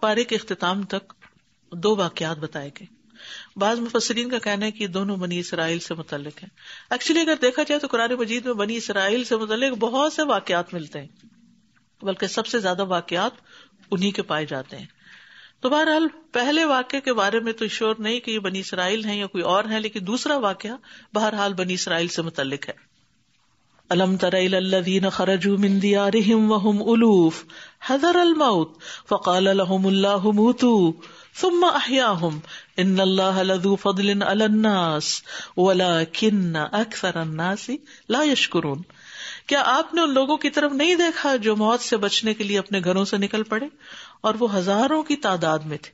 پارے کے اختتام تک دو واقعات بتائے گئے بعض مفسرین کا کہنا ہے کہ دونوں بنی اسرائیل سے متعلق ہیں ایکچولی اگر دیکھا جائے تو قرآن مجید میں بنی اسرائیل سے متعلق بہت سے واقعات ملتے ہیں بلکہ سب سے زیادہ واقعات انہیں کے پائے جاتے ہیں تو بہرحال پہلے واقعے کے بارے میں تو شور نہیں کہ یہ بنی اسرائیل ہیں یا کوئی اور ہے لیکن دوسرا واقعہ بہرحال بنی اسرائیل سے متعلق ہے الم تر الدین خرجو مندی رحم وحم الوف حضر الموت فقال الحم اللہ موتو ثم احیاهم ان اللہ لذو فضل على الناس ولكن اکثر الناس لا يشکرون کیا آپ نے ان لوگوں کی طرف نہیں دیکھا جو موت سے بچنے کے لیے اپنے گھروں سے نکل پڑے اور وہ ہزاروں کی تعداد میں تھے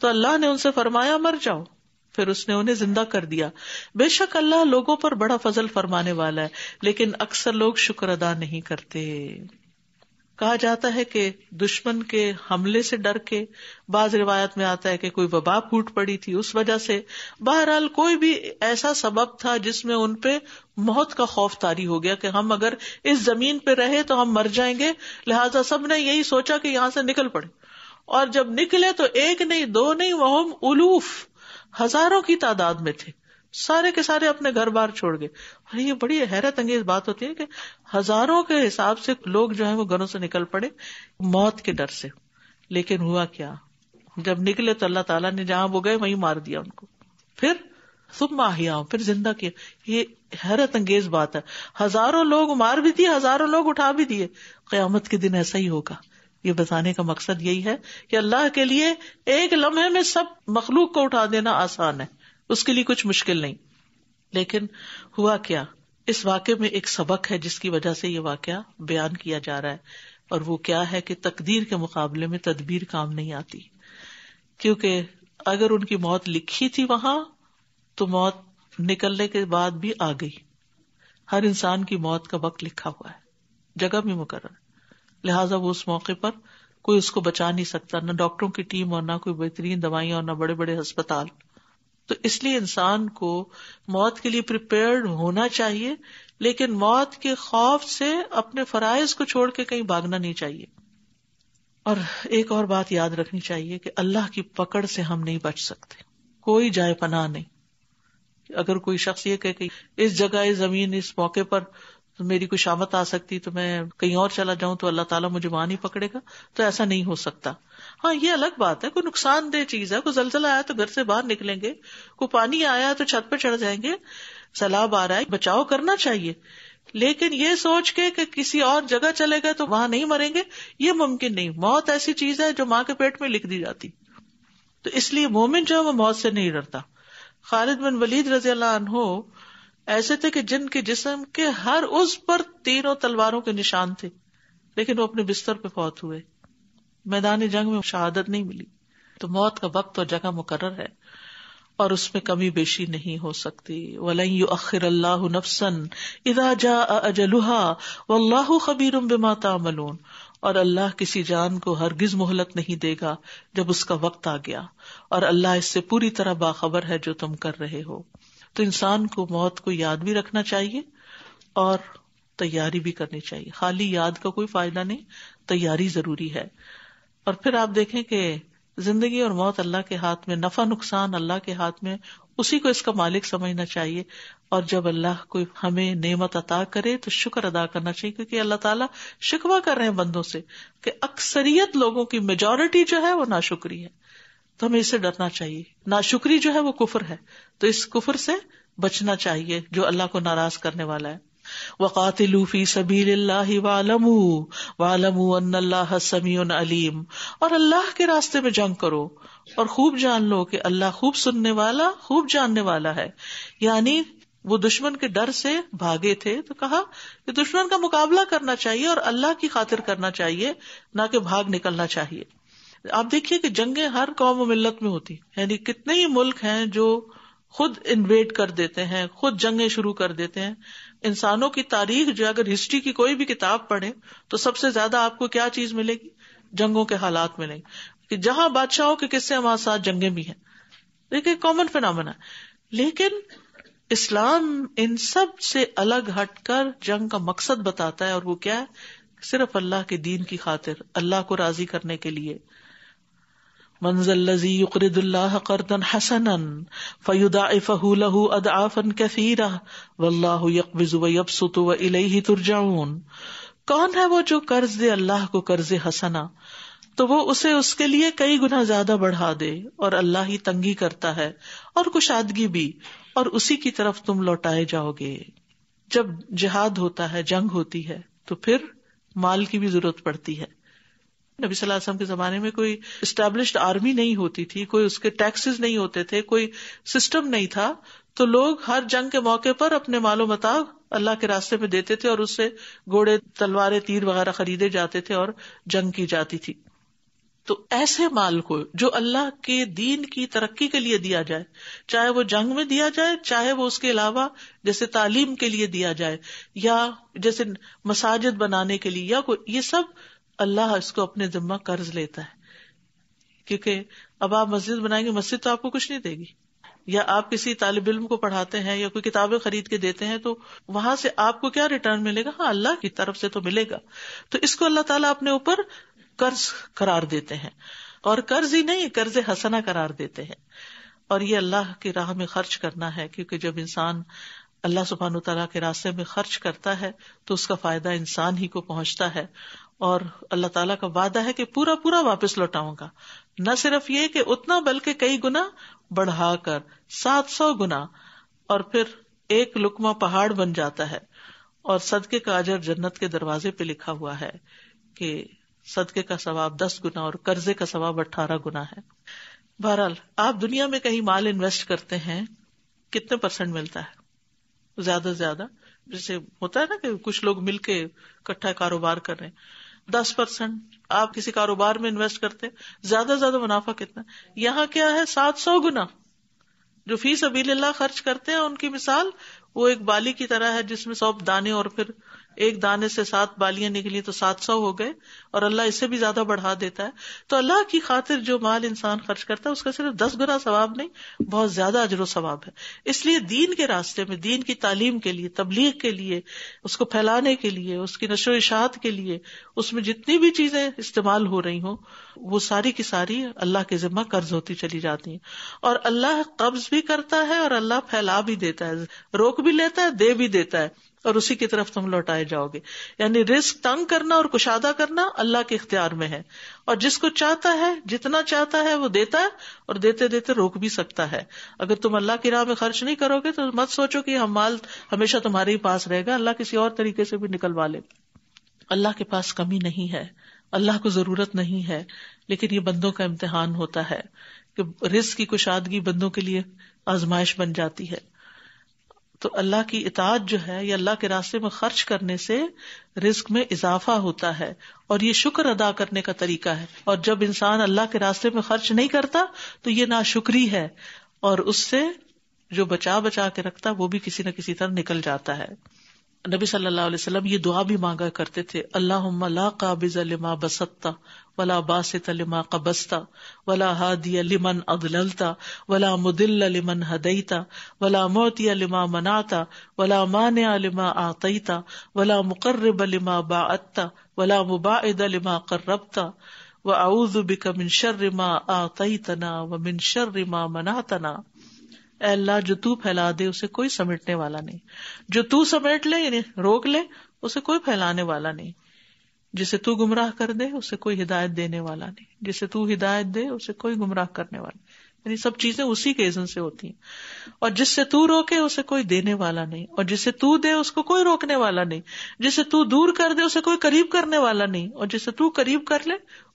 تو اللہ نے ان سے فرمایا مر جاؤ پھر اس نے انہیں زندہ کر دیا بے شک اللہ لوگوں پر بڑا فضل فرمانے والا ہے لیکن اکثر لوگ شکر ادا نہیں کرتے کہا جاتا ہے کہ دشمن کے حملے سے ڈر کے بعض روایت میں آتا ہے کہ کوئی وبا پھوٹ پڑی تھی اس وجہ سے بہرحال کوئی بھی ایسا سبب تھا جس میں ان پہ موت کا خوف تاری ہو گیا کہ ہم اگر اس زمین پہ رہے تو ہم مر جائیں گے لہذا سب نے یہی سوچا کہ یہاں سے نکل پڑے اور جب نکلے تو ایک نہیں دو نہیں وہ الوف ہزاروں کی تعداد میں تھے سارے کے سارے اپنے گھر بار چھوڑ گئے اور یہ بڑی حیرت انگیز بات ہوتی ہے کہ ہزاروں کے حساب سے لوگ جو ہے وہ گھروں سے نکل پڑے موت کے ڈر سے لیکن ہوا کیا جب نکلے تو اللہ تعالیٰ نے جہاں وہ گئے وہیں مار دیا ان کو پھر سب ماہیا پھر زندہ کیا یہ حیرت انگیز بات ہے ہزاروں لوگ مار بھی دیے ہزاروں لوگ اٹھا بھی دیے قیامت کے دن ایسا ہی ہوگا یہ بتانے کا مقصد یہی ہے کہ اللہ کے لیے ایک لمحے میں سب مخلوق کو اٹھا دینا آسان ہے اس کے لیے کچھ مشکل نہیں لیکن ہوا کیا اس واقعے میں ایک سبق ہے جس کی وجہ سے یہ واقعہ بیان کیا جا رہا ہے اور وہ کیا ہے کہ تقدیر کے مقابلے میں تدبیر کام نہیں آتی کیونکہ اگر ان کی موت لکھی تھی وہاں تو موت نکلنے کے بعد بھی آ گئی ہر انسان کی موت کا وقت لکھا ہوا ہے جگہ بھی مقرر لہٰذا وہ اس موقع پر کوئی اس کو بچا نہیں سکتا نہ ڈاکٹروں کی ٹیم اور نہ کوئی بہترین دوائیاں اور نہ بڑے بڑے ہسپتال تو اس لیے انسان کو موت کے لیے پریپیئرڈ ہونا چاہیے لیکن موت کے خوف سے اپنے فرائض کو چھوڑ کے کہیں بھاگنا نہیں چاہیے اور ایک اور بات یاد رکھنی چاہیے کہ اللہ کی پکڑ سے ہم نہیں بچ سکتے کوئی جائے پناہ نہیں اگر کوئی شخص یہ کہ اس جگہ اس زمین اس موقع پر میری کوئی شامت آ سکتی تو میں کہیں اور چلا جاؤں تو اللہ تعالیٰ مجھے وہاں نہیں پکڑے گا تو ایسا نہیں ہو سکتا ہاں یہ الگ بات ہے کوئی نقصان دہ چیز ہے کوئی زلزلہ آیا تو گھر سے باہر نکلیں گے کوئی پانی آیا تو چھت پہ چڑھ جائیں گے سیلاب آ رہا ہے بچاؤ کرنا چاہیے لیکن یہ سوچ کے کہ کسی اور جگہ چلے گئے تو وہاں نہیں مریں گے یہ ممکن نہیں موت ایسی چیز ہے جو ماں کے پیٹ میں لکھ دی جاتی تو اس لیے مومن جو ہے وہ موت سے نہیں ڈرتا خالد بن ولید رضی اللہ عنہ ایسے تھے کہ جن کے جسم کے ہر اس پر تینوں تلواروں کے نشان تھے لیکن وہ اپنے بستر پہ فوت ہوئے میدان جنگ میں شہادت نہیں ملی تو موت کا وقت اور جگہ مقرر ہے اور اس میں کمی بیشی نہیں ہو سکتی ولن اللہ نفسن اذا جا اجلها و اللہ بما تعملون اور اللہ کسی جان کو ہرگز مہلت نہیں دے گا جب اس کا وقت آ گیا اور اللہ اس سے پوری طرح باخبر ہے جو تم کر رہے ہو تو انسان کو موت کو یاد بھی رکھنا چاہیے اور تیاری بھی کرنی چاہیے خالی یاد کا کوئی فائدہ نہیں تیاری ضروری ہے اور پھر آپ دیکھیں کہ زندگی اور موت اللہ کے ہاتھ میں نفع نقصان اللہ کے ہاتھ میں اسی کو اس کا مالک سمجھنا چاہیے اور جب اللہ کو ہمیں نعمت عطا کرے تو شکر ادا کرنا چاہیے کیونکہ اللہ تعالیٰ شکوا کر رہے ہیں بندوں سے کہ اکثریت لوگوں کی میجورٹی جو ہے وہ نا ہے تو ہمیں اس سے ڈرنا چاہیے نہ شکری جو ہے وہ کفر ہے تو اس کفر سے بچنا چاہیے جو اللہ کو ناراض کرنے والا ہے وقات فی سبیر اللہ علم اللہ سمی علیم اور اللہ کے راستے میں جنگ کرو اور خوب جان لو کہ اللہ خوب سننے والا خوب جاننے والا ہے یعنی وہ دشمن کے ڈر سے بھاگے تھے تو کہا کہ دشمن کا مقابلہ کرنا چاہیے اور اللہ کی خاطر کرنا چاہیے نہ کہ بھاگ نکلنا چاہیے آپ دیکھیے کہ جنگیں ہر قوم و ملت میں ہوتی یعنی کتنے ہی ملک ہیں جو خود انویٹ کر دیتے ہیں خود جنگیں شروع کر دیتے ہیں انسانوں کی تاریخ جو اگر ہسٹری کی کوئی بھی کتاب پڑھے تو سب سے زیادہ آپ کو کیا چیز ملے گی جنگوں کے حالات ملیں گے کہ جہاں بادشاہوں کے قصے ہمارے ساتھ جنگیں بھی ہیں دیکھیے کامن فینامنا لیکن اسلام ان سب سے الگ ہٹ کر جنگ کا مقصد بتاتا ہے اور وہ کیا ہے صرف اللہ کے دین کی خاطر اللہ کو راضی کرنے کے لیے منزل یقرد اللہ کردن حسن فہ لہ و اللہ و وک ستو الہ ترجاؤن کون ہے وہ جو قرض دے اللہ کو قرض حسنا تو وہ اسے اس کے لیے کئی گنا زیادہ بڑھا دے اور اللہ ہی تنگی کرتا ہے اور کشادگی بھی اور اسی کی طرف تم لوٹائے جاؤ گے جب جہاد ہوتا ہے جنگ ہوتی ہے تو پھر مال کی بھی ضرورت پڑتی ہے نبی صلی اللہ علیہ وسلم کے زمانے میں کوئی اسٹیبلشڈ آرمی نہیں ہوتی تھی کوئی اس کے ٹیکسز نہیں ہوتے تھے کوئی سسٹم نہیں تھا تو لوگ ہر جنگ کے موقع پر اپنے مال و متا اللہ کے راستے میں دیتے تھے اور اس سے گھوڑے تلوارے تیر وغیرہ خریدے جاتے تھے اور جنگ کی جاتی تھی تو ایسے مال کو جو اللہ کے دین کی ترقی کے لیے دیا جائے چاہے وہ جنگ میں دیا جائے چاہے وہ اس کے علاوہ جیسے تعلیم کے لیے دیا جائے یا جیسے مساجد بنانے کے لیے یا کوئی یہ سب اللہ اس کو اپنے ذمہ قرض لیتا ہے کیونکہ اب آپ مسجد بنائیں گے مسجد تو آپ کو کچھ نہیں دے گی یا آپ کسی طالب علم کو پڑھاتے ہیں یا کوئی کتابیں خرید کے دیتے ہیں تو وہاں سے آپ کو کیا ریٹرن ملے گا ہاں اللہ کی طرف سے تو ملے گا تو اس کو اللہ تعالیٰ اپنے اوپر قرض قرار دیتے ہیں اور قرض ہی نہیں قرض حسنا قرار دیتے ہیں اور یہ اللہ کی راہ میں خرچ کرنا ہے کیونکہ جب انسان اللہ سبحان و تعالیٰ کے راستے میں خرچ کرتا ہے تو اس کا فائدہ انسان ہی کو پہنچتا ہے اور اللہ تعالیٰ کا وعدہ ہے کہ پورا پورا واپس لوٹاؤں گا نہ صرف یہ کہ اتنا بلکہ کئی گنا بڑھا کر سات سو گنا اور پھر ایک لکما پہاڑ بن جاتا ہے اور صدقے کا اجر جنت کے دروازے پہ لکھا ہوا ہے کہ صدقے کا ثواب دس گنا اور قرضے کا ثواب اٹھارہ گنا ہے بہرحال آپ دنیا میں کہیں مال انویسٹ کرتے ہیں کتنے پرسینٹ ملتا ہے زیادہ سے زیادہ جیسے ہوتا ہے نا کہ کچھ لوگ مل کے کٹھا کاروبار کر رہے ہیں دس پرسینٹ آپ کسی کاروبار میں انویسٹ کرتے زیادہ سے زیادہ منافع کتنا یہاں کیا ہے سات سو گنا جو فیس ابھی اللہ خرچ کرتے ہیں ان کی مثال وہ ایک بالی کی طرح ہے جس میں سو دانے اور پھر ایک دانے سے سات بالیاں نکلی تو سات سو ہو گئے اور اللہ اسے بھی زیادہ بڑھا دیتا ہے تو اللہ کی خاطر جو مال انسان خرچ کرتا ہے اس کا صرف دس گنا ثواب نہیں بہت زیادہ اجر و ثواب ہے اس لیے دین کے راستے میں دین کی تعلیم کے لیے تبلیغ کے لیے اس کو پھیلانے کے لیے اس کی نشو اشاعت کے لیے اس میں جتنی بھی چیزیں استعمال ہو رہی ہوں وہ ساری کی ساری اللہ کے ذمہ قرض ہوتی چلی جاتی ہیں اور اللہ قبض بھی کرتا ہے اور اللہ پھیلا بھی دیتا ہے روک بھی لیتا ہے دے بھی دیتا ہے اور اسی کی طرف تم لوٹائے جاؤ گے یعنی رسک تنگ کرنا اور کشادہ کرنا اللہ کے اختیار میں ہے اور جس کو چاہتا ہے جتنا چاہتا ہے وہ دیتا ہے اور دیتے دیتے روک بھی سکتا ہے اگر تم اللہ کی راہ میں خرچ نہیں کرو گے تو مت سوچو کہ ہم مال ہمیشہ تمہارے ہی پاس رہے گا اللہ کسی اور طریقے سے بھی نکلوا لے اللہ کے پاس کمی نہیں ہے اللہ کو ضرورت نہیں ہے لیکن یہ بندوں کا امتحان ہوتا ہے کہ رسک کی کشادگی بندوں کے لیے آزمائش بن جاتی ہے تو اللہ کی اطاعت جو ہے یا اللہ کے راستے میں خرچ کرنے سے رزق میں اضافہ ہوتا ہے اور یہ شکر ادا کرنے کا طریقہ ہے اور جب انسان اللہ کے راستے میں خرچ نہیں کرتا تو یہ نا شکری ہے اور اس سے جو بچا بچا کے رکھتا وہ بھی کسی نہ کسی طرح نکل جاتا ہے نبی صلی اللہ علیہ وسلم یہ دعا بھی مانگا کرتے تھے اللہ لا قابض لما بستا ولا باسط لما قبستا ولا ہادی لمن من ادلتا ولا مدل لمن ہدیتا ولا موتی لما مناتا ولا مان لما آتیتا ولا مقرب باعتا با مباعد لما کربتا ما آتیتنا و من ما منا تنا اللہ جو تو پھیلا دے اسے کوئی سمیٹنے والا نہیں جو تو سمیٹ لے یعنی روک لے اسے کوئی پھیلانے والا نہیں جسے تو گمراہ کر دے اسے کوئی ہدایت دینے والا نہیں جسے تو ہدایت دے اسے کوئی گمراہ کرنے والا یعنی سب چیزیں اسی کے سے ہوتی ہیں اور جس سے تو روکے اسے کوئی دینے والا نہیں اور جسے تو دے اس کو کوئی روکنے والا نہیں جسے تو دور کر دے اسے کوئی قریب کرنے والا نہیں اور جسے تو قریب کر لے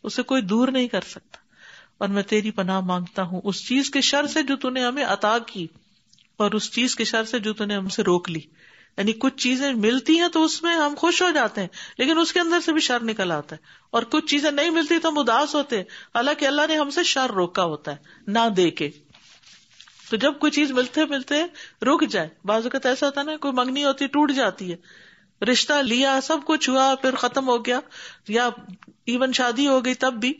اسے کوئی دور نہیں کر سکتا اور میں تیری پناہ مانگتا ہوں اس چیز کے شر سے جو تون ہمیں عطا کی اور اس چیز کے شر سے جو نے ہم سے روک لی یعنی کچھ چیزیں ملتی ہیں تو اس میں ہم خوش ہو جاتے ہیں لیکن اس کے اندر سے بھی شر نکل آتا ہے اور کچھ چیزیں نہیں ملتی تو ہم اداس ہوتے حالانکہ اللہ نے ہم سے شر روکا ہوتا ہے نہ دے کے تو جب کوئی چیز ملتے ملتے رک جائے بعض اوقات ایسا ہوتا نا کوئی منگنی ہوتی ٹوٹ جاتی ہے رشتہ لیا سب کچھ ہوا پھر ختم ہو گیا یا ایون شادی ہو گئی تب بھی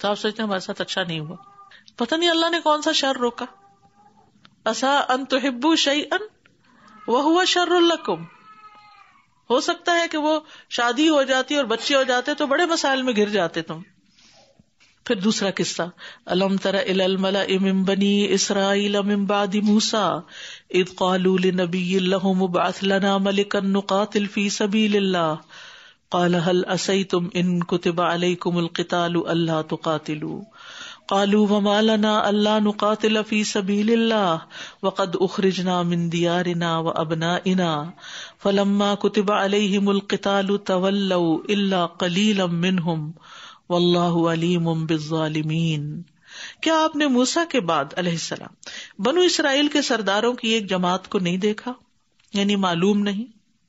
تو آپ سوچتے ہیں ہمارے ساتھ اچھا نہیں ہوا پتا نہیں اللہ نے کون سا شر روکا اصا ان تو ہبو شعی ان وہ ہوا شر القم ہو سکتا ہے کہ وہ شادی ہو جاتی اور بچے ہو جاتے تو بڑے مسائل میں گر جاتے تم پھر دوسرا قصہ الم تر الملا امم بنی اسرائیل امم بادی موسا اد قالو نبی اللہ مباثلنا ملک نقاتل فی سبیل اللہ قال هل اسیتم ان کتب علیکم القتال اللہ تقاتلو قاتلو کالو و مالنا اللہ نقاتل فی سبیل اللہ وقد اخرجنا من دیارنا و ابنا انا فلما کتب علیہم القتال تولو الا قلیلا منہم واللہ علیم بالظالمین کیا آپ نے موسا کے بعد علیہ السلام بنو اسرائیل کے سرداروں کی ایک جماعت کو نہیں دیکھا یعنی معلوم نہیں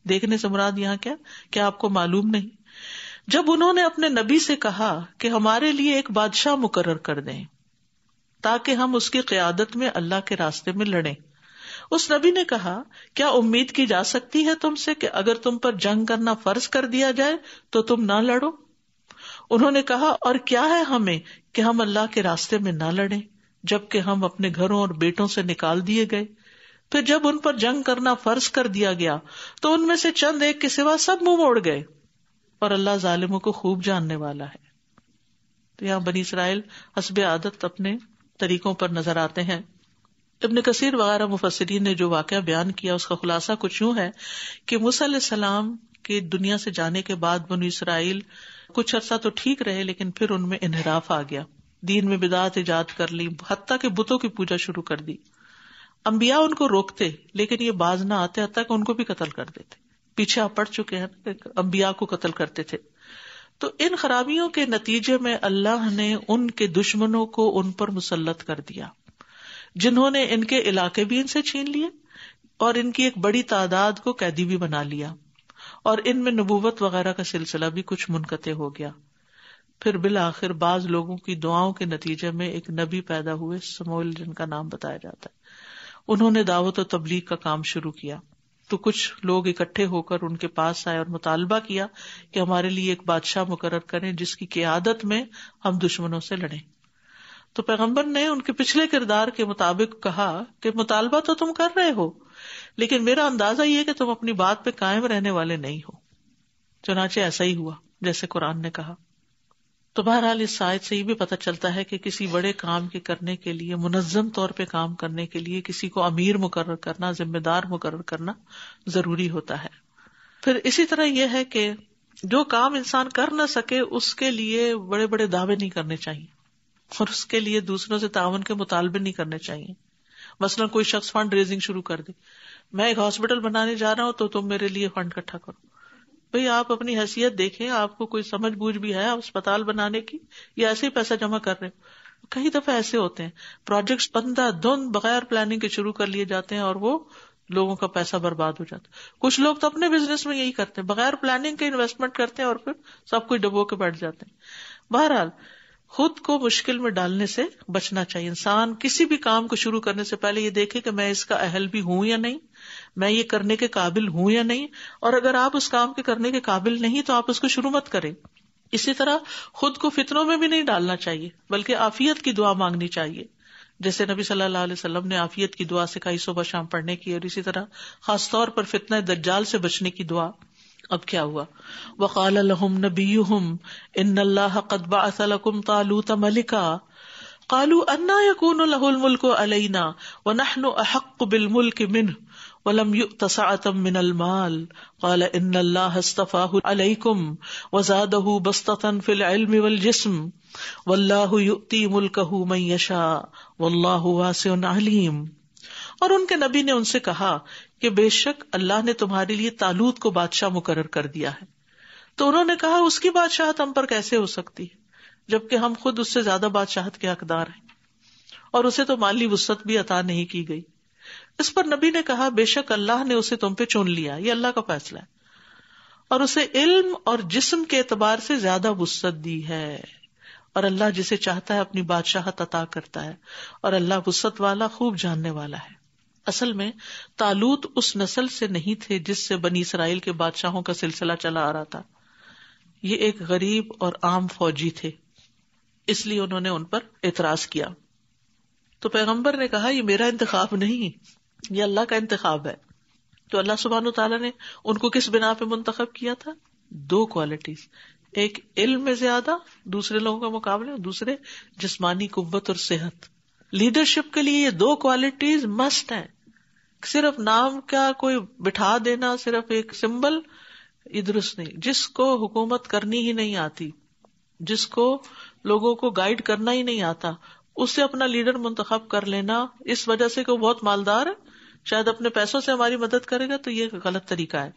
دیکھنے سے مراد یہاں کیا کیا آپ کو معلوم نہیں جب انہوں نے اپنے نبی سے کہا کہ ہمارے لیے ایک بادشاہ مقرر کر دیں تاکہ ہم اس کی قیادت میں اللہ کے راستے میں لڑیں اس نبی نے کہا کیا امید کی جا سکتی ہے تم سے کہ اگر تم پر جنگ کرنا فرض کر دیا جائے تو تم نہ لڑو انہوں نے کہا اور کیا ہے ہمیں کہ ہم اللہ کے راستے میں نہ لڑے جبکہ ہم اپنے گھروں اور بیٹوں سے نکال دیے گئے پھر جب ان پر جنگ کرنا فرض کر دیا گیا تو ان میں سے چند ایک کے سوا سب منہ موڑ گئے اور اللہ ظالموں کو خوب جاننے والا ہے تو یہاں بنی اسرائیل حسب عادت اپنے طریقوں پر نظر آتے ہیں ابن کثیر وغیرہ مفسرین نے جو واقعہ بیان کیا اس کا خلاصہ کچھ یوں ہے کہ علیہ السلام کے دنیا سے جانے کے بعد بنو اسرائیل کچھ عرصہ تو ٹھیک رہے لیکن پھر ان میں انحراف آ گیا دین میں بدعت ایجاد کر لی حتیٰ کے بتوں کی پوجا شروع کر دی امبیا ان کو روکتے لیکن یہ باز نہ آتے حتیٰ کہ ان کو بھی قتل کر دیتے پیچھے آپ پڑ چکے ہیں امبیا کو قتل کرتے تھے تو ان خرابیوں کے نتیجے میں اللہ نے ان کے دشمنوں کو ان پر مسلط کر دیا جنہوں نے ان کے علاقے بھی ان سے چھین لیے اور ان کی ایک بڑی تعداد کو قیدی بھی بنا لیا اور ان میں نبوت وغیرہ کا سلسلہ بھی کچھ منقطع ہو گیا پھر بالآخر بعض لوگوں کی دعاؤں کے نتیجے میں ایک نبی پیدا ہوئے سمول جن کا نام بتایا جاتا ہے انہوں نے دعوت و تبلیغ کا کام شروع کیا تو کچھ لوگ اکٹھے ہو کر ان کے پاس آئے اور مطالبہ کیا کہ ہمارے لیے ایک بادشاہ مقرر کرے جس کی قیادت میں ہم دشمنوں سے لڑیں تو پیغمبر نے ان کے پچھلے کردار کے مطابق کہا کہ مطالبہ تو تم کر رہے ہو لیکن میرا اندازہ یہ کہ تم اپنی بات پہ قائم رہنے والے نہیں ہو چنانچہ ایسا ہی ہوا جیسے قرآن نے کہا تو بہرحال اس سائد سے یہ بھی پتہ چلتا ہے کہ کسی بڑے کام کے کرنے کے لیے منظم طور پہ کام کرنے کے لیے کسی کو امیر مقرر کرنا ذمہ دار مقرر کرنا ضروری ہوتا ہے پھر اسی طرح یہ ہے کہ جو کام انسان کر نہ سکے اس کے لیے بڑے بڑے دعوے نہیں کرنے چاہیے اور اس کے لیے دوسروں سے تعاون کے مطالبے نہیں کرنے چاہیے مثلاً کوئی شخص فنڈ ریزنگ شروع کر دے میں ایک ہاسپٹل بنانے جا رہا ہوں تو تم میرے لیے فنڈ اکٹھا کرو بھائی آپ اپنی حیثیت دیکھیں آپ کو کوئی سمجھ بوجھ بھی ہے اسپتال بنانے کی یا ایسے ہی پیسہ جمع کر رہے کئی دفعہ ایسے ہوتے ہیں پروجیکٹس بندہ دھند بغیر پلاننگ کے شروع کر لیے جاتے ہیں اور وہ لوگوں کا پیسہ برباد ہو جاتا ہے کچھ لوگ تو اپنے بزنس میں یہی کرتے ہیں بغیر پلاننگ کے انویسٹمنٹ کرتے ہیں اور پھر سب کچھ ڈبو کے بیٹھ جاتے ہیں بہرحال خود کو مشکل میں ڈالنے سے بچنا چاہیے انسان کسی بھی کام کو شروع کرنے سے پہلے یہ دیکھے کہ میں اس کا اہل بھی ہوں یا نہیں میں یہ کرنے کے قابل ہوں یا نہیں اور اگر آپ اس کام کے کرنے کے قابل نہیں تو آپ اس کو شروع مت کریں اسی طرح خود کو فتنوں میں بھی نہیں ڈالنا چاہیے بلکہ آفیت کی دعا مانگنی چاہیے جیسے نبی صلی اللہ علیہ وسلم نے آفیت کی دعا سکھائی صبح شام پڑھنے کی اور اسی طرح خاص طور پر فتنہ دجال سے بچنے کی دعا اب کیا ہوا وقال الحم نبی انہینا بل احق کے منه اللہ اور ان کے نبی نے ان سے کہا کہ بے شک اللہ نے تمہارے لیے تالوت کو بادشاہ مقرر کر دیا ہے تو انہوں نے کہا اس کی بادشاہت ہم پر کیسے ہو سکتی ہے جبکہ ہم خود اس سے زیادہ بادشاہت کے حقدار ہیں اور اسے تو مالی وسط بھی عطا نہیں کی گئی اس پر نبی نے کہا بے شک اللہ نے اسے تم پہ چن لیا یہ اللہ کا فیصلہ ہے اور اسے علم اور جسم کے اعتبار سے زیادہ وسط دی ہے اور اللہ جسے چاہتا ہے اپنی بادشاہت عطا کرتا ہے اور اللہ وسط والا خوب جاننے والا ہے اصل میں تالوت اس نسل سے نہیں تھے جس سے بنی اسرائیل کے بادشاہوں کا سلسلہ چلا آ رہا تھا یہ ایک غریب اور عام فوجی تھے اس لیے انہوں نے ان پر اعتراض کیا تو پیغمبر نے کہا یہ میرا انتخاب نہیں یہ اللہ کا انتخاب ہے تو اللہ سبحان و تعالیٰ نے ان کو کس بنا پہ منتخب کیا تھا دو کوالٹیز ایک علم میں زیادہ دوسرے لوگوں کا مقابلے دوسرے جسمانی قوت اور صحت لیڈرشپ کے لیے یہ دو کوالٹیز مسٹ ہیں صرف نام کا کوئی بٹھا دینا صرف ایک سمبل نہیں جس کو حکومت کرنی ہی نہیں آتی جس کو لوگوں کو گائڈ کرنا ہی نہیں آتا اس سے اپنا لیڈر منتخب کر لینا اس وجہ سے کہ وہ بہت مالدار ہے شاید اپنے پیسوں سے ہماری مدد کرے گا تو یہ غلط طریقہ ہے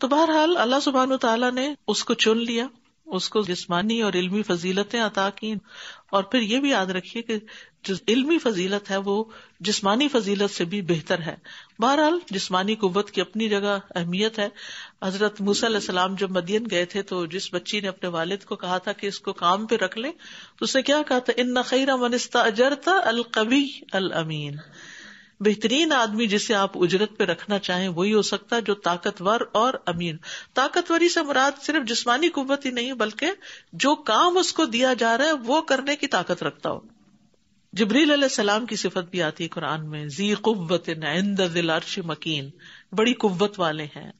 تو بہرحال اللہ سبحان و تعالیٰ نے اس کو چن لیا اس کو جسمانی اور علمی فضیلتیں عطا کی اور پھر یہ بھی یاد رکھیے کہ جو علمی فضیلت ہے وہ جسمانی فضیلت سے بھی بہتر ہے بہرحال جسمانی قوت کی اپنی جگہ اہمیت ہے حضرت علیہ السلام جب مدین گئے تھے تو جس بچی نے اپنے والد کو کہا تھا کہ اس کو کام پہ رکھ تو اس نے کیا کہا تھا ان منستا اجرتا القبی الامین بہترین آدمی جسے آپ اجرت پہ رکھنا چاہیں وہی ہو سکتا ہے جو طاقتور اور امین طاقتوری سے مراد صرف جسمانی قوت ہی نہیں بلکہ جو کام اس کو دیا جا رہا ہے وہ کرنے کی طاقت رکھتا ہو جبریل علیہ السلام کی صفت بھی آتی ہے قرآن میں زی قوت عرش مکین بڑی قوت والے ہیں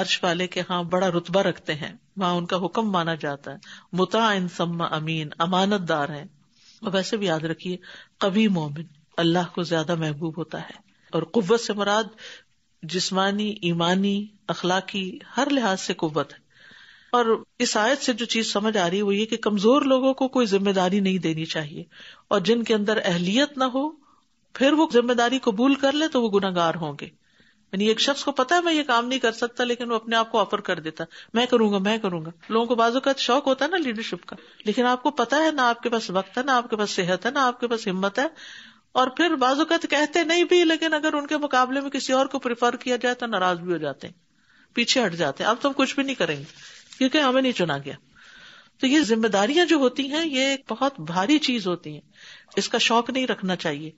عرش والے کے ہاں بڑا رتبہ رکھتے ہیں وہاں ان کا حکم مانا جاتا ہے متا سما امین امانت دار ہیں اور ویسے بھی یاد رکھیے کبھی مومن اللہ کو زیادہ محبوب ہوتا ہے اور قوت سے مراد جسمانی ایمانی اخلاقی ہر لحاظ سے قوت ہے اور اس آیت سے جو چیز سمجھ آ رہی ہے وہ یہ کہ کمزور لوگوں کو کوئی ذمہ داری نہیں دینی چاہیے اور جن کے اندر اہلیت نہ ہو پھر وہ ذمہ داری قبول کر لے تو وہ گناگار ہوں گے یعنی ایک شخص کو پتا ہے میں یہ کام نہیں کر سکتا لیکن وہ اپنے آپ کو آفر کر دیتا میں کروں گا میں کروں گا لوگوں کو بازو کا شوق ہوتا ہے نا لیڈرشپ کا لیکن آپ کو پتا ہے نہ آپ کے پاس وقت ہے نہ آپ کے پاس صحت ہے نہ آپ کے پاس ہمت ہے اور پھر بعض اوقات کہتے نہیں بھی لیکن اگر ان کے مقابلے میں کسی اور کو پریفر کیا جائے تو ناراض بھی ہو جاتے ہیں پیچھے ہٹ جاتے ہیں اب تو ہم کچھ بھی نہیں کریں گے کیونکہ ہمیں نہیں چنا گیا تو یہ ذمہ داریاں جو ہوتی ہیں یہ ایک بہت بھاری چیز ہوتی ہیں اس کا شوق نہیں رکھنا چاہیے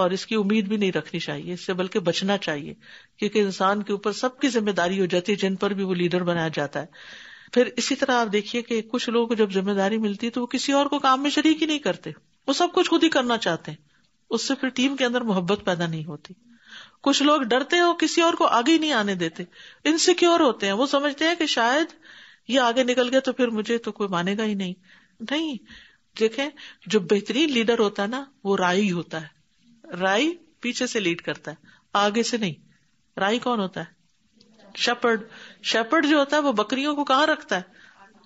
اور اس کی امید بھی نہیں رکھنی چاہیے اس سے بلکہ بچنا چاہیے کیونکہ انسان کے اوپر سب کی ذمہ داری ہو جاتی ہے جن پر بھی وہ لیڈر بنایا جاتا ہے پھر اسی طرح آپ دیکھیے کہ کچھ لوگوں کو جب ذمہ داری ملتی تو وہ کسی اور کو کام میں شریک ہی نہیں کرتے وہ سب کچھ خود ہی کرنا چاہتے ہیں اس سے پھر ٹیم کے اندر محبت پیدا نہیں ہوتی کچھ لوگ ڈرتے ہیں اور کسی اور کو آگے نہیں آنے دیتے انسیکیور ہوتے ہیں وہ سمجھتے ہیں کہ شاید یہ آگے نکل گیا تو پھر مجھے تو کوئی مانے گا ہی نہیں نہیں دیکھیں جو بہترین لیڈر ہوتا ہے نا وہ رائی ہوتا ہے رائی پیچھے سے لیڈ کرتا ہے آگے سے نہیں رائی کون ہوتا ہے شپڑ شپرڈ جو ہوتا ہے وہ بکریوں کو کہاں رکھتا ہے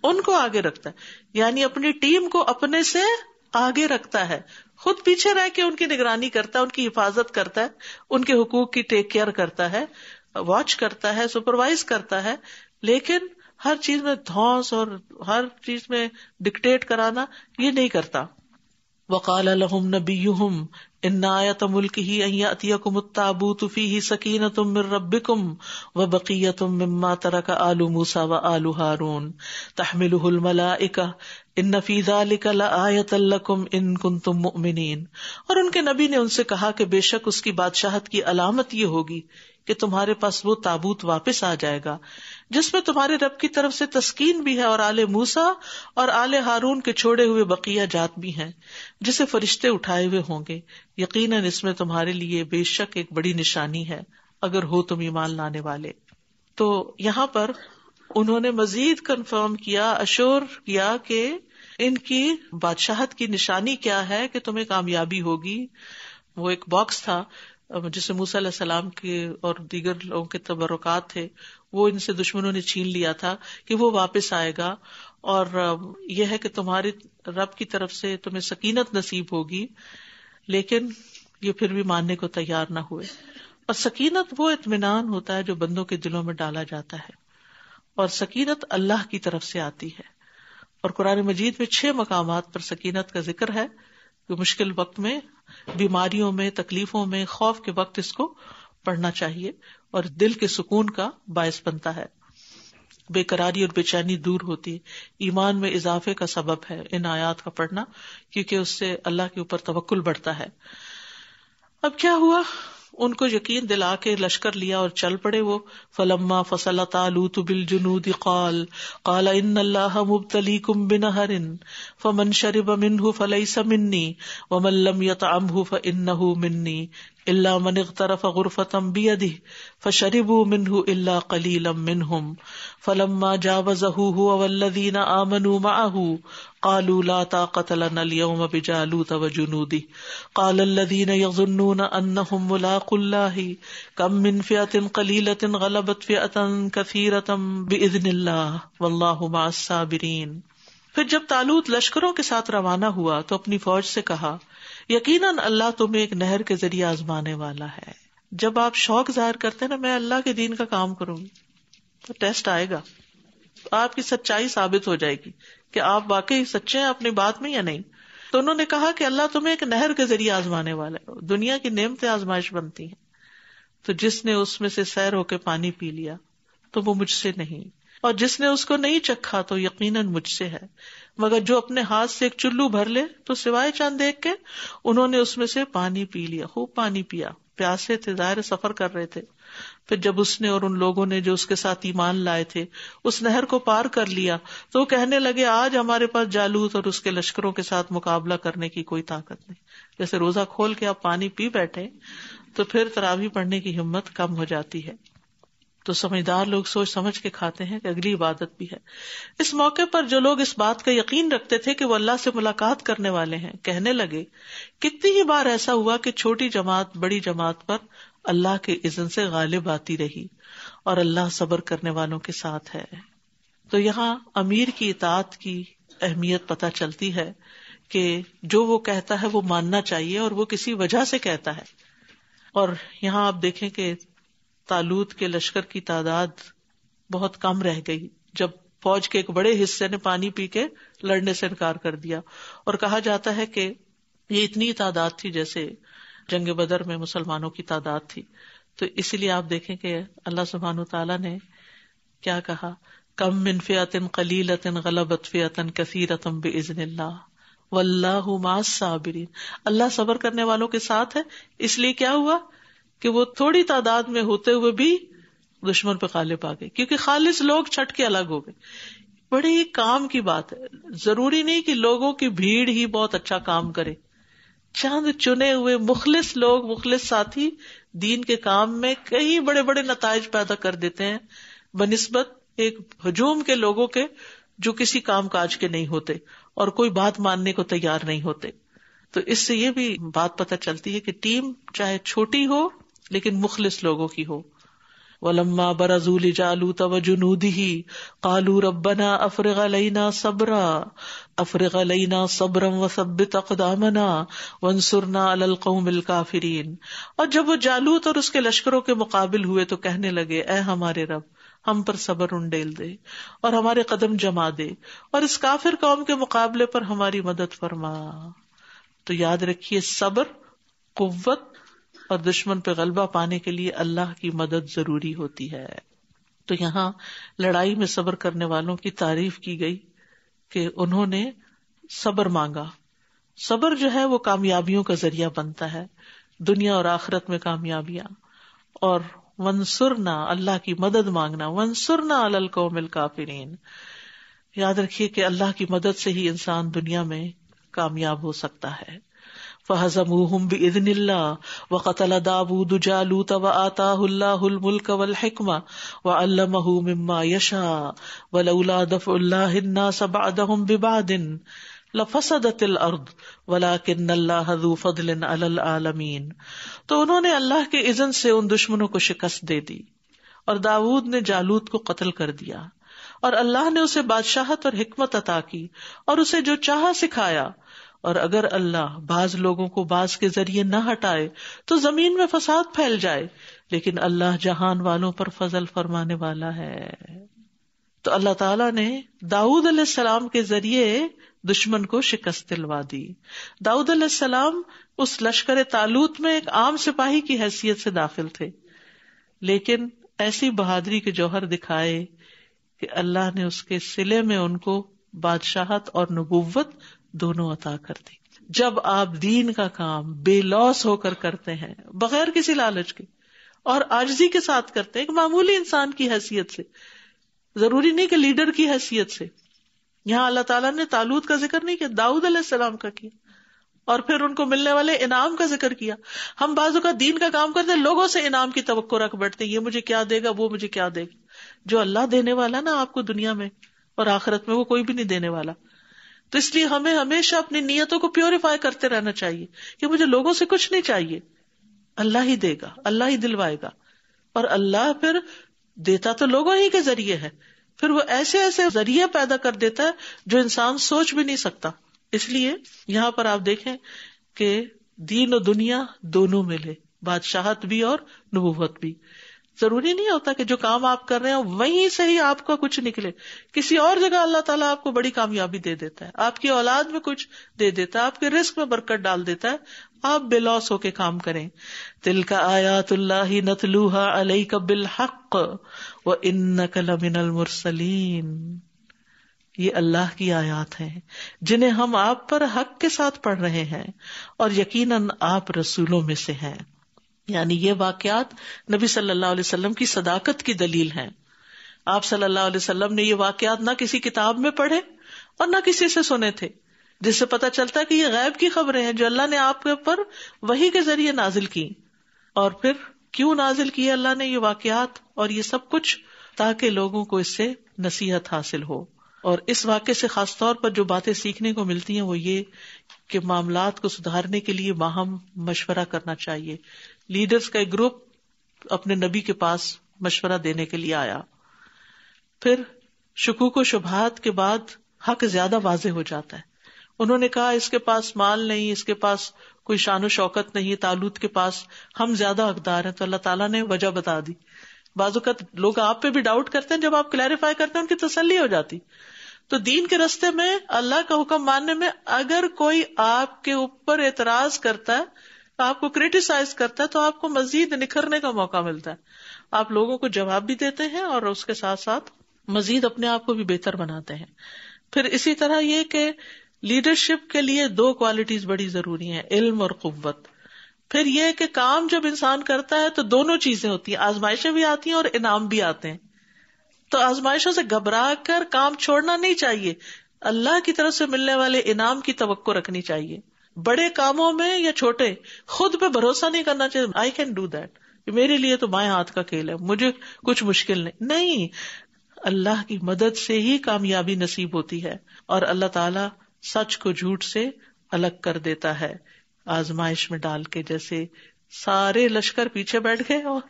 ان کو آگے رکھتا ہے یعنی اپنی ٹیم کو اپنے سے آگے رکھتا ہے خود پیچھے رہ کے ان کی نگرانی کرتا ہے ان کی حفاظت کرتا ہے ان کے حقوق کی ٹیک کیئر کرتا ہے واچ کرتا ہے سپروائز کرتا ہے لیکن ہر چیز میں دھوس اور ہر چیز میں ڈکٹیٹ کرانا یہ نہیں کرتا وقال نبی ان نا تفی ہی کم و بقی تم مما تر کا آلو موسا و آلو ہارون تحمل ملا اکا ان نفیز کم ان کن تم مؤمنین اور ان کے نبی نے ان سے کہا کہ بے شک اس کی بادشاہت کی علامت یہ ہوگی کہ تمہارے پاس وہ تابوت واپس آ جائے گا جس میں تمہارے رب کی طرف سے تسکین بھی ہے اور آلے موسا اور آلے ہارون کے چھوڑے ہوئے بقیہ جات بھی ہیں جسے فرشتے اٹھائے ہوئے ہوں گے یقیناً اس میں تمہارے لیے بے شک ایک بڑی نشانی ہے اگر ہو تم ایمان لانے والے تو یہاں پر انہوں نے مزید کنفرم کیا اشور کیا کہ ان کی بادشاہت کی نشانی کیا ہے کہ تمہیں کامیابی ہوگی وہ ایک باکس تھا جسے موسی علیہ السلام کے اور دیگر لوگوں کے تبرکات تھے وہ ان سے دشمنوں نے چھین لیا تھا کہ وہ واپس آئے گا اور یہ ہے کہ تمہاری رب کی طرف سے تمہیں سکینت نصیب ہوگی لیکن یہ پھر بھی ماننے کو تیار نہ ہوئے اور سکینت وہ اطمینان ہوتا ہے جو بندوں کے دلوں میں ڈالا جاتا ہے اور سکینت اللہ کی طرف سے آتی ہے اور قرآن مجید میں چھ مقامات پر سکینت کا ذکر ہے کہ مشکل وقت میں بیماریوں میں تکلیفوں میں خوف کے وقت اس کو پڑھنا چاہیے اور دل کے سکون کا باعث بنتا ہے بے قراری اور بے چینی دور ہوتی ہے ایمان میں اضافے کا سبب ہے ان آیات کا پڑھنا کیونکہ اس سے اللہ کے اوپر توکل بڑھتا ہے اب کیا ہوا ان کو یقین دلا کے لشکر لیا اور چل پڑے وہ فلما فصل تالوت بل جنوب قال کالا ان اللہ مبتلی کم بن ہر فمن شریب امن فلئی سمنی و ملم یت ام ہُ فن منی اللہ من اخترف غرفتم بی ادی منہ اللہ قلیلم منہم فلما جاوزہو ہوا والذین آمنوا معہو پھر جب تالوت لشکروں کے ساتھ روانہ ہوا تو اپنی فوج سے کہا یقیناً اللہ تمہیں ایک نہر کے ذریعے آزمانے والا ہے جب آپ شوق ظاہر کرتے نا میں اللہ کے دین کا کام کروں گی تو ٹیسٹ آئے گا آپ کی سچائی ثابت ہو جائے گی کہ آپ واقعی سچے ہیں اپنی بات میں یا نہیں تو انہوں نے کہا کہ اللہ تمہیں ایک نہر کے ذریعے آزمانے والا دنیا کی نعمتیں آزمائش بنتی ہیں تو جس نے اس میں سے سیر ہو کے پانی پی لیا تو وہ مجھ سے نہیں اور جس نے اس کو نہیں چکھا تو یقیناً مجھ سے ہے مگر جو اپنے ہاتھ سے ایک چلو بھر لے تو سوائے چاند دیکھ کے انہوں نے اس میں سے پانی پی لیا خوب پانی پیا پیاسے تھے ظاہر سفر کر رہے تھے پھر جب اس نے اور ان لوگوں نے جو اس اس کے ساتھ ایمان لائے تھے نہر کو پار کر لیا تو وہ کہنے لگے آج ہمارے پاس جالوت اور اس کے لشکروں کے ساتھ مقابلہ کرنے کی کوئی طاقت نہیں جیسے روزہ کھول کے آپ پانی پی بیٹھے تو پھر تراوی پڑھنے کی ہمت کم ہو جاتی ہے تو سمجھدار لوگ سوچ سمجھ کے کھاتے ہیں کہ اگلی عبادت بھی ہے اس موقع پر جو لوگ اس بات کا یقین رکھتے تھے کہ وہ اللہ سے ملاقات کرنے والے ہیں کہنے لگے کتنی ہی بار ایسا ہوا کہ چھوٹی جماعت بڑی جماعت پر اللہ کے عزن سے غالب آتی رہی اور اللہ صبر کرنے والوں کے ساتھ ہے تو یہاں امیر کی اطاعت کی اہمیت پتہ چلتی ہے کہ جو وہ کہتا ہے وہ ماننا چاہیے اور وہ کسی وجہ سے کہتا ہے اور یہاں آپ دیکھیں کہ تالوت کے لشکر کی تعداد بہت کم رہ گئی جب فوج کے ایک بڑے حصے نے پانی پی کے لڑنے سے انکار کر دیا اور کہا جاتا ہے کہ یہ اتنی تعداد تھی جیسے جنگ بدر میں مسلمانوں کی تعداد تھی تو اسی لیے آپ دیکھیں کہ اللہ سبحان تعالیٰ نے کیا کہا کم منفی کلیل غلط اطفی عطن کثیر بزن و اللہ صابرین اللہ صبر کرنے والوں کے ساتھ ہے اس لیے کیا ہوا کہ وہ تھوڑی تعداد میں ہوتے ہوئے بھی دشمن پہ غالب آ گئے کیونکہ خالص لوگ چھٹ کے الگ ہو گئے بڑے کام کی بات ہے ضروری نہیں کہ لوگوں کی بھیڑ ہی بہت اچھا کام کرے چند چنے ہوئے مخلص لوگ مخلص ساتھی دین کے کام میں کئی بڑے بڑے نتائج پیدا کر دیتے ہیں بنسبت ایک ہجوم کے لوگوں کے جو کسی کام کاج کے نہیں ہوتے اور کوئی بات ماننے کو تیار نہیں ہوتے تو اس سے یہ بھی بات پتا چلتی ہے کہ ٹیم چاہے چھوٹی ہو لیکن مخلص لوگوں کی ہو ولما برازول جالو تو توجنودی کالو ربنا افرغ لینا صبرا افرغ علی نا و سب القوم الکافرین اور جب وہ جالوت اور اس کے لشکروں کے مقابل ہوئے تو کہنے لگے اے ہمارے رب ہم پر صبر انڈیل دے اور ہمارے قدم جما دے اور اس کافر قوم کے مقابلے پر ہماری مدد فرما تو یاد رکھیے صبر قوت اور دشمن پہ غلبہ پانے کے لیے اللہ کی مدد ضروری ہوتی ہے تو یہاں لڑائی میں صبر کرنے والوں کی تعریف کی گئی کہ انہوں نے صبر مانگا صبر جو ہے وہ کامیابیوں کا ذریعہ بنتا ہے دنیا اور آخرت میں کامیابیاں اور ونسرنا اللہ کی مدد مانگنا ونسرنا القوم الل کو مل کافرین یاد رکھیے کہ اللہ کی مدد سے ہی انسان دنیا میں کامیاب ہو سکتا ہے فہزم بھی ادن اللہ و قطل دابود جالوت و آتا اللہ الملک و الحکم و علمہ مما یشا و لولا دف اللہ سب ادہم ببادن لفسدت الارض ولکن اللہ ذو فضل علی العالمین تو انہوں نے اللہ کے اذن سے ان دشمنوں کو شکست دے دی اور داود نے جالوت کو قتل کر دیا اور اللہ نے اسے بادشاہت اور حکمت عطا کی اور اسے جو چاہا سکھایا اور اگر اللہ بعض لوگوں کو بعض کے ذریعے نہ ہٹائے تو زمین میں فساد پھیل جائے لیکن اللہ جہان والوں پر فضل فرمانے والا ہے تو اللہ تعالیٰ نے داؤد علیہ السلام کے ذریعے دشمن کو شکست دلوا دی داؤد علیہ السلام اس لشکر تالوت میں ایک عام سپاہی کی حیثیت سے داخل تھے لیکن ایسی بہادری کے جوہر دکھائے کہ اللہ نے اس کے سلے میں ان کو بادشاہت اور نبوت دونوں عطا کر دی جب آپ دین کا کام بے لوس ہو کر کرتے ہیں بغیر کسی لالچ کے اور آجزی کے ساتھ کرتے ہیں ایک معمولی انسان کی حیثیت سے ضروری نہیں کہ لیڈر کی حیثیت سے یہاں اللہ تعالیٰ نے تالوت کا ذکر نہیں کیا داؤد علیہ السلام کا کیا اور پھر ان کو ملنے والے انعام کا ذکر کیا ہم بازو کا دین کا کام کرتے ہیں لوگوں سے انعام کی توقع رکھ بیٹھتے یہ مجھے کیا دے گا وہ مجھے کیا دے گا جو اللہ دینے والا نا آپ کو دنیا میں اور آخرت میں وہ کوئی بھی نہیں دینے والا تو اس لیے ہمیں ہمیشہ اپنی نیتوں کو پیوریفائی کرتے رہنا چاہیے کہ مجھے لوگوں سے کچھ نہیں چاہیے اللہ ہی دے گا اللہ ہی دلوائے گا اور اللہ پھر دیتا تو لوگوں ہی کے ذریعے ہے پھر وہ ایسے ایسے ذریعے پیدا کر دیتا ہے جو انسان سوچ بھی نہیں سکتا اس لیے یہاں پر آپ دیکھیں کہ دین و دنیا دونوں ملے بادشاہت بھی اور نبوت بھی ضروری نہیں ہوتا کہ جو کام آپ کر رہے ہیں وہیں سے ہی آپ کا کچھ نکلے کسی اور جگہ اللہ تعالیٰ آپ کو بڑی کامیابی دے دیتا ہے آپ کی اولاد میں کچھ دے دیتا ہے آپ کے رسک میں برکت ڈال دیتا ہے آپ بے لوس ہو کے کام کریں دل کا آیات اللہ نت لوہا بالحق و ان لمن المرسلین یہ اللہ کی آیات ہے جنہیں ہم آپ پر حق کے ساتھ پڑھ رہے ہیں اور یقیناً آپ رسولوں میں سے ہیں یعنی یہ واقعات نبی صلی اللہ علیہ وسلم کی صداقت کی دلیل ہیں آپ صلی اللہ علیہ وسلم نے یہ واقعات نہ کسی کتاب میں پڑھے اور نہ کسی سے سنے تھے جس سے پتا چلتا کہ یہ غیب کی خبریں ہیں جو اللہ نے آپ کے اوپر وہی کے ذریعے نازل کی اور پھر کیوں نازل کی اللہ نے یہ واقعات اور یہ سب کچھ تاکہ لوگوں کو اس سے نصیحت حاصل ہو اور اس واقعے سے خاص طور پر جو باتیں سیکھنے کو ملتی ہیں وہ یہ کہ معاملات کو سدھارنے کے لیے باہم مشورہ کرنا چاہیے لیڈرس کا ایک گروپ اپنے نبی کے پاس مشورہ دینے کے لیے آیا پھر شکوک و شبہات کے بعد حق زیادہ واضح ہو جاتا ہے انہوں نے کہا اس کے پاس مال نہیں اس کے پاس کوئی شان و شوکت نہیں تالوت کے پاس ہم زیادہ حقدار ہیں تو اللہ تعالیٰ نے وجہ بتا دی بعض اوقات لوگ آپ پہ بھی ڈاؤٹ کرتے ہیں جب آپ کلیریفائی کرتے ہیں ان کی تسلی ہو جاتی تو دین کے رستے میں اللہ کا حکم ماننے میں اگر کوئی آپ کے اوپر اعتراض کرتا ہے آپ کو کریٹیسائز کرتا ہے تو آپ کو مزید نکھرنے کا موقع ملتا ہے آپ لوگوں کو جواب بھی دیتے ہیں اور اس کے ساتھ ساتھ مزید اپنے آپ کو بھی بہتر بناتے ہیں پھر اسی طرح یہ کہ لیڈرشپ کے لیے دو کوالٹیز بڑی ضروری ہیں علم اور قوت پھر یہ کہ کام جب انسان کرتا ہے تو دونوں چیزیں ہوتی ہیں آزمائشیں بھی آتی ہیں اور انعام بھی آتے ہیں تو آزمائشوں سے گھبرا کر کام چھوڑنا نہیں چاہیے اللہ کی طرف سے ملنے والے انعام کی توقع رکھنی چاہیے بڑے کاموں میں یا چھوٹے خود پہ بھروسہ نہیں کرنا چاہیے آئی کین ڈو دیٹ میرے لیے تو مائیں ہاتھ کا کھیل ہے مجھے کچھ مشکل نہیں نہیں اللہ کی مدد سے ہی کامیابی نصیب ہوتی ہے اور اللہ تعالی سچ کو جھوٹ سے الگ کر دیتا ہے آزمائش میں ڈال کے جیسے سارے لشکر پیچھے بیٹھ گئے اور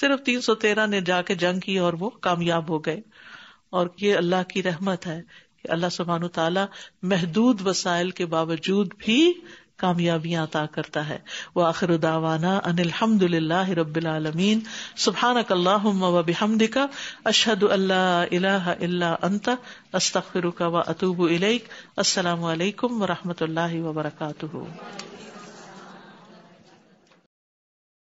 صرف تین سو تیرہ نے جا کے جنگ کی اور وہ کامیاب ہو گئے اور یہ اللہ کی رحمت ہے اللہ سبحان تعالیٰ محدود وسائل کے باوجود بھی کامیابیاں عطا کرتا ہے وہ آخر داوانا ان الحمد رب العالمین سبحان اک اللہ و بحمد کا اشحد اللہ اللہ اللہ انت استخر کا و اطوب السلام علیکم و رحمۃ اللہ وبرکاتہ